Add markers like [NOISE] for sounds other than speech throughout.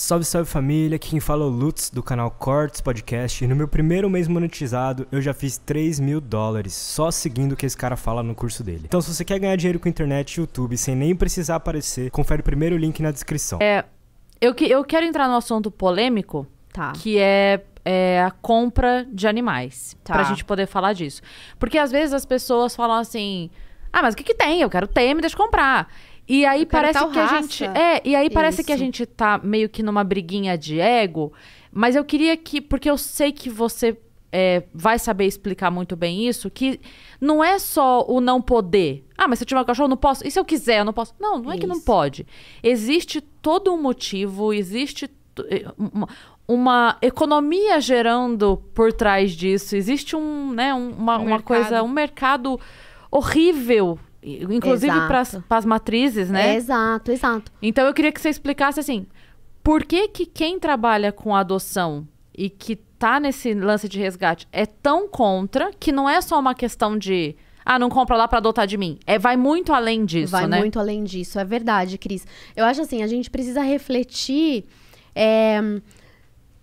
Salve, salve família, aqui quem fala é o Lutz do canal Cortes Podcast e no meu primeiro mês monetizado eu já fiz 3 mil dólares só seguindo o que esse cara fala no curso dele. Então se você quer ganhar dinheiro com internet e YouTube sem nem precisar aparecer, confere o primeiro link na descrição. É, eu, que, eu quero entrar no assunto polêmico, tá. que é, é a compra de animais, tá. pra gente poder falar disso. Porque às vezes as pessoas falam assim, ah, mas o que que tem? Eu quero ter, me deixa comprar. É, e aí parece que raça. a gente. É, e aí Isso. parece que a gente tá meio que numa briguinha de ego. Mas eu queria que. Porque eu sei que você é, vai saber explicar muito bem isso, que não é só o não poder. Ah, mas se eu tiver um cachorro, eu não posso. E se eu quiser, eu não posso. Não, não é que não pode. Existe todo um motivo, existe é, uma, uma, economia gerando por trás disso. Existe um, né, uma, um uma coisa, um mercado horrível Inclusive para as matrizes, né? exato, exato. Então eu queria que você explicasse assim, por que, que quem trabalha com adoção e que tá nesse lance de resgate é tão contra que não é só uma questão de ah, não compra lá para adotar de mim. É, vai muito além disso, vai né? Vai muito além disso, é verdade, Cris. Eu acho assim, a gente precisa refletir é,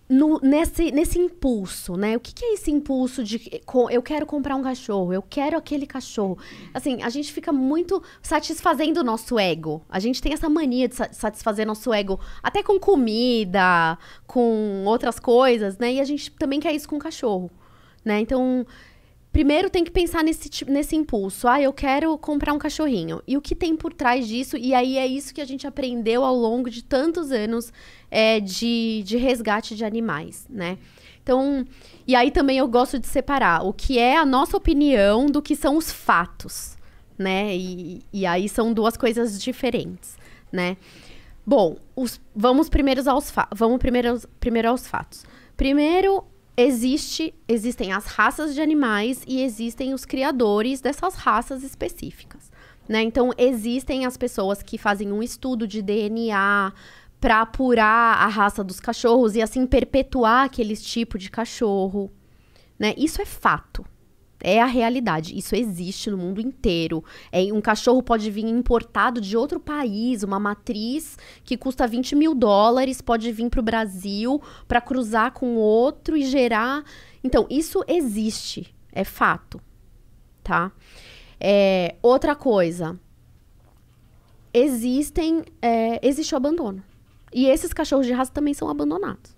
no, nesse, nesse impulso, né? O que, que, é esse impulso de eu quero comprar um cachorro, eu quero aquele cachorro? Assim, a gente fica muito satisfazendo o nosso ego. A gente tem essa mania de satisfazer nosso ego, até com comida, com outras coisas, né? E a gente também quer isso com o cachorro, né? Então, primeiro tem que pensar nesse, nesse impulso. Ah, eu quero comprar um cachorrinho. E o que tem por trás disso? E aí é isso que a gente aprendeu ao longo de tantos anos é, de, de resgate de animais, né? Então, e aí também eu gosto de separar o que é a nossa opinião do que são os fatos, né? E, e aí são duas coisas diferentes, né? Bom, os, vamos, primeiros aos vamos primeiro, primeiro aos fatos. Primeiro, existe, existem as raças de animais e existem os criadores dessas raças específicas. Né? Então, existem as pessoas que fazem um estudo de DNA para apurar a raça dos cachorros e assim perpetuar aqueles tipo de cachorro. Né? Isso é fato é a realidade. Isso existe no mundo inteiro. É, um cachorro pode vir importado de outro país, uma matriz que custa 20 mil dólares, pode vir para o Brasil para cruzar com outro e gerar. Então, isso existe. É fato. Tá? É, outra coisa. Existem. É, existe o abandono. E esses cachorros de raça também são abandonados.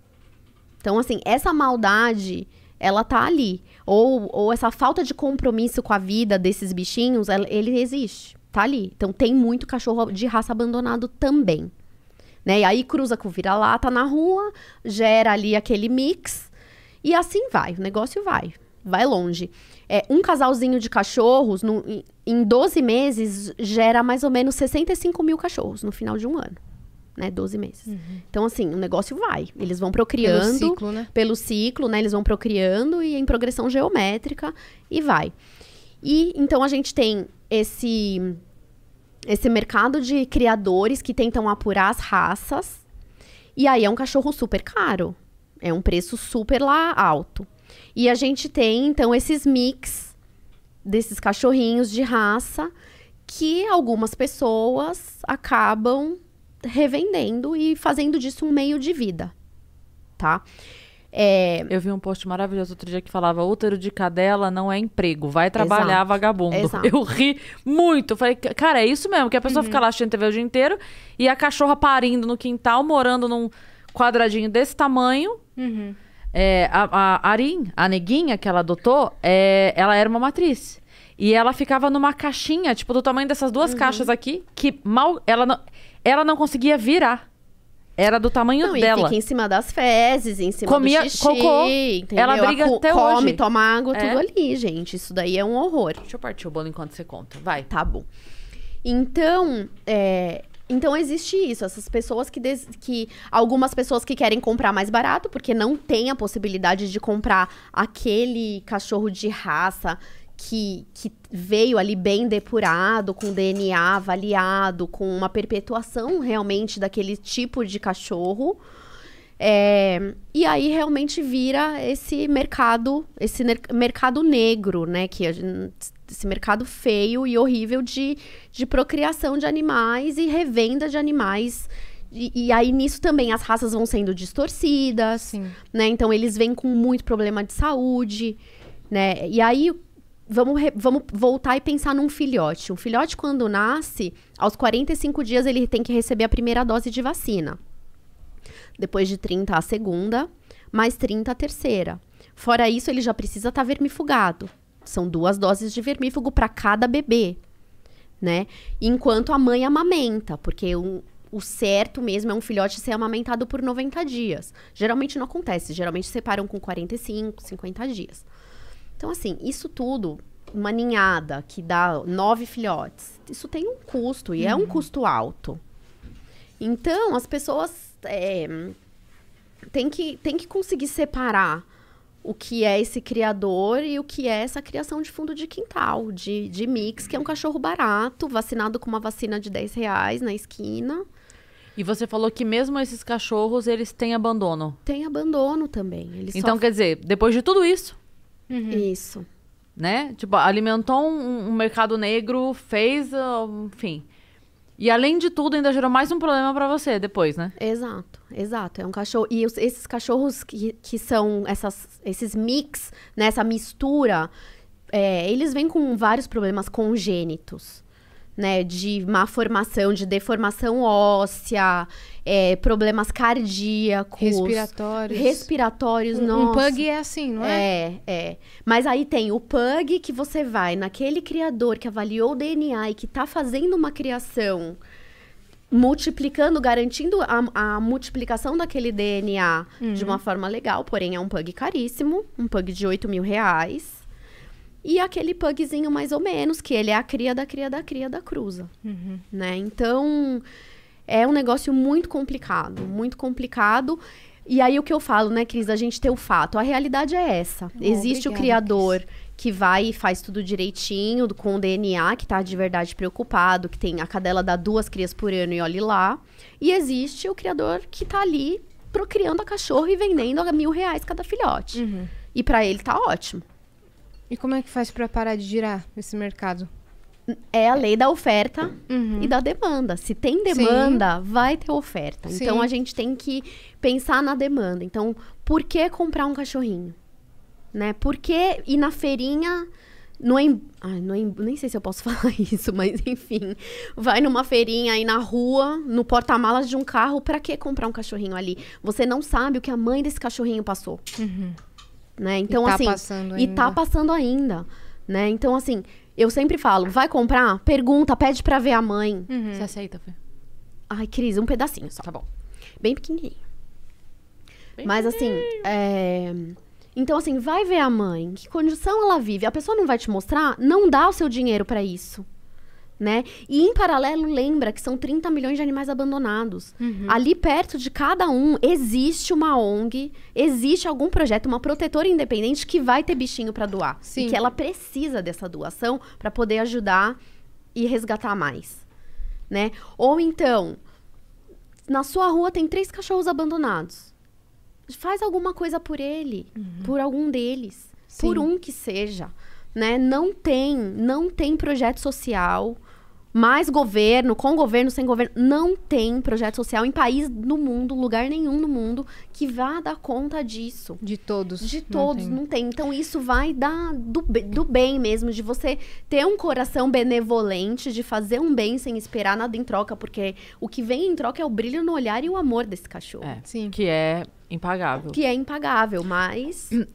Então, assim, essa maldade ela tá ali. Ou, ou essa falta de compromisso com a vida desses bichinhos, ela, ele existe, tá ali. Então tem muito cachorro de raça abandonado também. Né? E aí cruza com vira-lata na rua, gera ali aquele mix e assim vai, o negócio vai, vai longe. É, um casalzinho de cachorros no, em 12 meses gera mais ou menos 65 mil cachorros no final de um ano né? 12 meses. Uhum. Então, assim, o negócio vai. Eles vão procriando. Pelo ciclo, né? Pelo ciclo, né? Eles vão procriando e em progressão geométrica e vai. E então a gente tem esse, esse mercado de criadores que tentam apurar as raças. E aí é um cachorro super caro. É um preço super lá alto. E a gente tem, então, esses mix desses cachorrinhos de raça que algumas pessoas acabam revendendo e fazendo disso um meio de vida, tá? É... Eu vi um post maravilhoso outro dia que falava: útero de cadela não é emprego, vai trabalhar Exato. vagabundo. Exato. Eu ri muito. Falei, cara, é isso mesmo, que a pessoa uhum. fica lá assistindo TV o dia inteiro e a cachorra parindo no quintal, morando num quadradinho desse tamanho. Uhum. É, a, a Arin, a neguinha que ela adotou, é, ela era uma matriz. E ela ficava numa caixinha, tipo, do tamanho dessas duas uhum. caixas aqui, que mal. Ela não, ela não conseguia virar. Era do tamanho não, dela. E fica em cima das fezes, em cima Comia do xixi. Cocô. Entendeu? Ela briga co até come, hoje. Come, toma água, é. tudo ali, gente. Isso daí é um horror. Deixa eu partir o bolo enquanto você conta. Vai. Tá bom. Então, é, então existe isso, essas pessoas que, des... que. Algumas pessoas que querem comprar mais barato, porque não tem a possibilidade de comprar aquele cachorro de raça que, que, veio ali bem depurado, com DNA avaliado, com uma perpetuação realmente daquele tipo de cachorro. É, e aí realmente vira esse mercado, esse mercado negro, né? Que esse mercado feio e horrível de, de procriação de animais e revenda de animais e, e, aí nisso também as raças vão sendo distorcidas, Sim. né? Então eles vêm com muito problema de saúde, né? E aí vamos, vamos voltar e pensar num filhote. Um filhote, quando nasce, aos 45 dias ele tem que receber a primeira dose de vacina. Depois de 30, a segunda, mais 30, a terceira. Fora isso, ele já precisa estar tá vermifugado. São duas doses de vermífugo para cada bebê, né? Enquanto a mãe amamenta, porque um, o certo mesmo é um filhote ser amamentado por 90 dias. Geralmente não acontece, geralmente separam com 45, 50 dias. Então, assim, isso tudo, uma ninhada que dá nove filhotes, isso tem um custo e uhum. é um uhum. custo alto. Então, as pessoas é, eh, têm, que, têm que conseguir separar o que é esse criador e o que é essa criação de fundo de quintal, de, de mix, que é um cachorro barato, vacinado com uma vacina de 10 reais na esquina. E você falou que mesmo esses cachorros, eles têm abandono. Tem abandono também. então, quer dizer, depois de tudo isso, Uhum. Isso. Né? Tipo, alimentou um, um mercado negro, fez, uh, enfim. E além de tudo, ainda gerou mais um problema para você depois, né? Exato, exato. É um cachorro. E os, esses cachorros que, que são essas, esses mix, né, essa mistura, é, eles vêm com vários problemas congênitos né, de má formação, de deformação óssea, é, problemas cardíacos. Respiratórios. Respiratórios, um, nossa. Um pug é assim, não é? É, é. Mas aí tem o pug que você vai naquele criador que avaliou o DNA e que está fazendo uma criação multiplicando, garantindo a, a, multiplicação daquele DNA uhum. de uma forma legal, porém é um pug caríssimo, um pug de 8 mil reais. E aquele pugzinho mais ou menos, que ele é a cria da cria da cria da cruza, uhum. né? Então, é um negócio muito complicado, muito complicado. E aí o que eu falo, né, Cris, a gente tem o fato. A realidade é essa. Existe obrigada, o criador Cris. que vai e faz tudo direitinho, com o DNA, que tá de verdade preocupado, que tem a cadela dá duas crias por ano e olhe lá. E existe o criador que tá ali procriando a cachorro e vendendo a mil reais cada filhote. Uhum. E para ele tá ótimo. E como é que faz para parar de girar esse mercado? É a lei da oferta uhum. e da demanda. Se tem demanda, Sim. vai ter oferta. Então, Sim. Então a gente tem que pensar na demanda. Então, por que comprar um cachorrinho? Né? Por que ir na feirinha no em... Ai, no em... nem sei se eu posso [LAUGHS] falar isso, mas enfim, vai numa feirinha aí na rua, no porta-malas de um carro, para que comprar um cachorrinho ali? Você não sabe o que a mãe desse cachorrinho passou. Uhum né? Então, e tá assim. Passando e tá ainda. tá passando ainda. Né? Então, assim, eu sempre falo: vai comprar? Pergunta, pede pra ver a mãe. Uhum. Você aceita, Fê? Ai, Cris, um pedacinho só. Tá bom. Bem pequenininho. Bem Mas, assim, pequenininho. assim, é... Então, assim, vai ver a mãe, que condição ela vive. A pessoa não vai te mostrar, não dá o seu dinheiro para isso né? E em paralelo, lembra que são 30 milhões de animais abandonados. Uhum. Ali perto de cada um existe uma ONG, existe algum projeto, uma protetora independente que vai ter bichinho para doar. Sim. E que ela precisa dessa doação para poder ajudar e resgatar mais, né? Ou então, na sua rua tem três cachorros abandonados. Faz alguma coisa por ele, uhum. por algum deles, Sim. por um que seja, né? Não tem, não tem projeto social mais governo, com governo, sem governo, não tem projeto social em país no mundo, lugar nenhum no mundo, que vá dar conta disso. De todos. De todos, não tem. Não tem. Então isso vai dar do, do bem mesmo, de você ter um coração benevolente, de fazer um bem sem esperar nada em troca, porque o que vem em troca é o brilho no olhar e o amor desse cachorro. É, Sim. Que é impagável. Que é impagável, mas. [CLEARS THROAT]